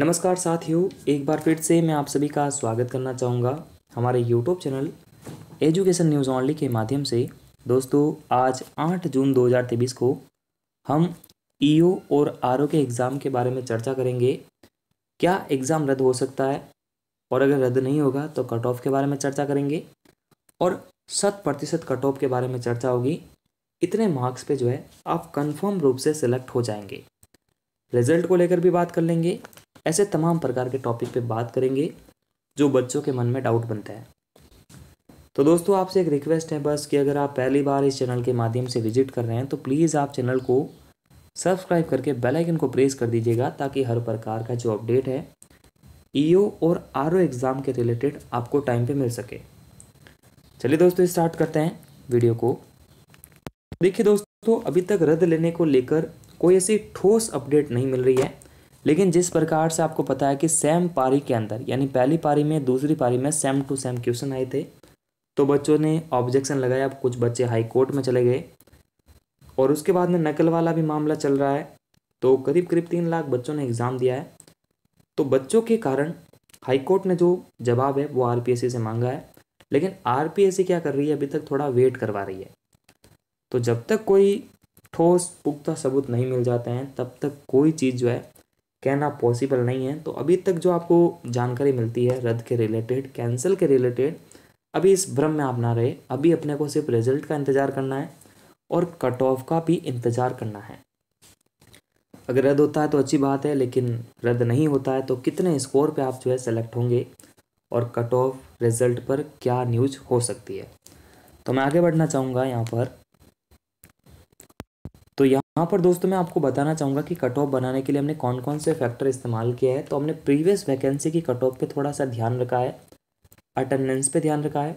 नमस्कार साथियों एक बार फिर से मैं आप सभी का स्वागत करना चाहूँगा हमारे YouTube channel education news only के माध्यम से दोस्तों आज 8 जून 2023 को हम ईओ e और आर के एग्ज़ाम के बारे में चर्चा करेंगे क्या एग्ज़ाम रद्द हो सकता है और अगर रद्द नहीं होगा तो कट ऑफ के बारे में चर्चा करेंगे और शत प्रतिशत कट ऑफ के बारे में चर्चा होगी इतने मार्क्स पे जो है आप कंफर्म रूप से सेलेक्ट हो जाएंगे रिजल्ट को लेकर भी बात कर लेंगे ऐसे तमाम प्रकार के टॉपिक पे बात करेंगे जो बच्चों के मन में डाउट बनता है तो दोस्तों आपसे एक रिक्वेस्ट है बस कि अगर आप पहली बार इस चैनल के माध्यम से विजिट कर रहे हैं तो प्लीज़ आप चैनल को सब्सक्राइब करके बेल आइकन को प्रेस कर दीजिएगा ताकि हर प्रकार का जो अपडेट है ईओ e और आर एग्ज़ाम के रिलेटेड आपको टाइम पे मिल सके चलिए दोस्तों स्टार्ट करते हैं वीडियो को देखिए दोस्तों अभी तक रद्द लेने को लेकर कोई ऐसी ठोस अपडेट नहीं मिल रही है लेकिन जिस प्रकार से आपको पता है कि सेम पारी के अंदर यानी पहली पारी में दूसरी पारी में सेम टू सेम क्वेश्चन आए थे तो बच्चों ने ऑब्जेक्शन लगाया कुछ बच्चे हाई कोर्ट में चले गए और उसके बाद में नकल वाला भी मामला चल रहा है तो करीब करीब तीन लाख बच्चों ने एग्ज़ाम दिया है तो बच्चों के कारण हाईकोर्ट ने जो जवाब है वो आर से मांगा है लेकिन आर क्या कर रही है अभी तक थोड़ा वेट करवा रही है तो जब तक कोई ठोस पुख्ता सबूत नहीं मिल जाते हैं तब तक कोई चीज़ जो है कहना पॉसिबल नहीं है तो अभी तक जो आपको जानकारी मिलती है रद्द के रिलेटेड कैंसिल के रिलेटेड अभी इस भ्रम में आप ना रहे अभी अपने को सिर्फ रिजल्ट का इंतज़ार करना है और कट ऑफ का भी इंतज़ार करना है अगर रद्द होता है तो अच्छी बात है लेकिन रद्द नहीं होता है तो कितने स्कोर पे आप जो है सेलेक्ट होंगे और कट ऑफ रिजल्ट पर क्या न्यूज हो सकती है तो मैं आगे बढ़ना चाहूँगा यहाँ पर यहाँ पर दोस्तों मैं आपको बताना चाहूँगा कि कट ऑफ बनाने के लिए हमने कौन कौन से फैक्टर इस्तेमाल किया है तो हमने प्रीवियस वैकेंसी की कट ऑफ पर थोड़ा सा ध्यान रखा है अटेंडेंस पे ध्यान रखा है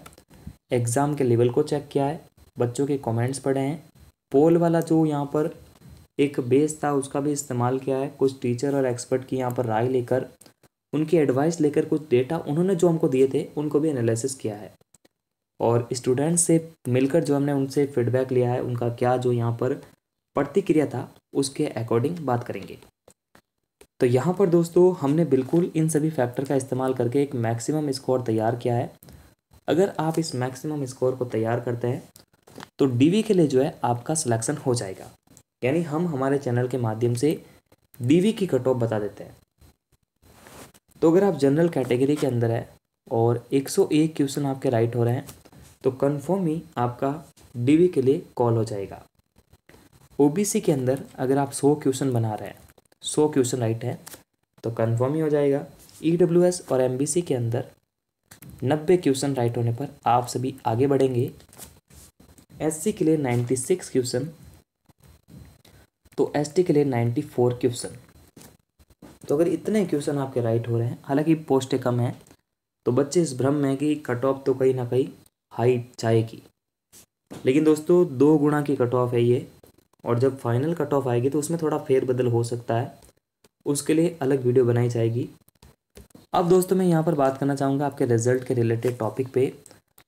एग्ज़ाम के लेवल को चेक किया है बच्चों के कमेंट्स पढ़े हैं पोल वाला जो यहाँ पर एक बेस था उसका भी इस्तेमाल किया है कुछ टीचर और एक्सपर्ट की यहाँ पर राय लेकर उनकी एडवाइस लेकर कुछ डेटा उन्होंने जो हमको दिए थे उनको भी एनालिसिस किया है और स्टूडेंट्स से मिलकर जो हमने उनसे फीडबैक लिया है उनका क्या जो यहाँ पर प्रतिक्रिया था उसके अकॉर्डिंग बात करेंगे तो यहाँ पर दोस्तों हमने बिल्कुल इन सभी फैक्टर का इस्तेमाल करके एक मैक्सिमम स्कोर तैयार किया है अगर आप इस मैक्सिमम स्कोर को तैयार करते हैं तो डीवी के लिए जो है आपका सिलेक्शन हो जाएगा यानी हम हमारे चैनल के माध्यम से डीवी की कट ऑफ बता देते हैं तो अगर आप जनरल कैटेगरी के अंदर है और 101 क्वेश्चन आपके राइट हो रहे हैं तो कन्फर्म ही आपका डीवी के लिए कॉल हो जाएगा ओबीसी के अंदर अगर आप सौ क्वेश्चन बना रहे हैं सौ क्वेश्चन राइट है तो कन्फर्म ही हो जाएगा ई डब्ल्यू एस और एम बी सी के अंदर नब्बे क्वेश्चन राइट होने पर आप सभी आगे बढ़ेंगे एस सी के लिए नाइन्टी सिक्स क्वेश्चन तो एस टी के लिए नाइन्टी फोर क्वेश्चन तो अगर इतने क्वेश्चन आपके राइट हो रहे हैं हालांकि पोस्टें कम हैं तो बच्चे इस भ्रम में कि कट ऑफ तो कहीं ना कहीं हाई जाएगी लेकिन दोस्तों दो गुणा की कट ऑफ है ये और जब फाइनल कट ऑफ आएगी तो उसमें थोड़ा फेरबदल हो सकता है उसके लिए अलग वीडियो बनाई जाएगी अब दोस्तों मैं यहाँ पर बात करना चाहूँगा आपके रिजल्ट के रिलेटेड टॉपिक पे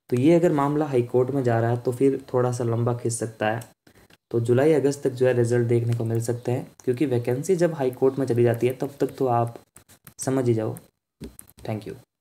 तो ये अगर मामला हाई कोर्ट में जा रहा है तो फिर थोड़ा सा लंबा खींच सकता है तो जुलाई अगस्त तक जो है रिजल्ट देखने को मिल सकते हैं क्योंकि वैकेंसी जब हाई कोर्ट में चली जाती है तब तक तो आप समझ ही जाओ थैंक यू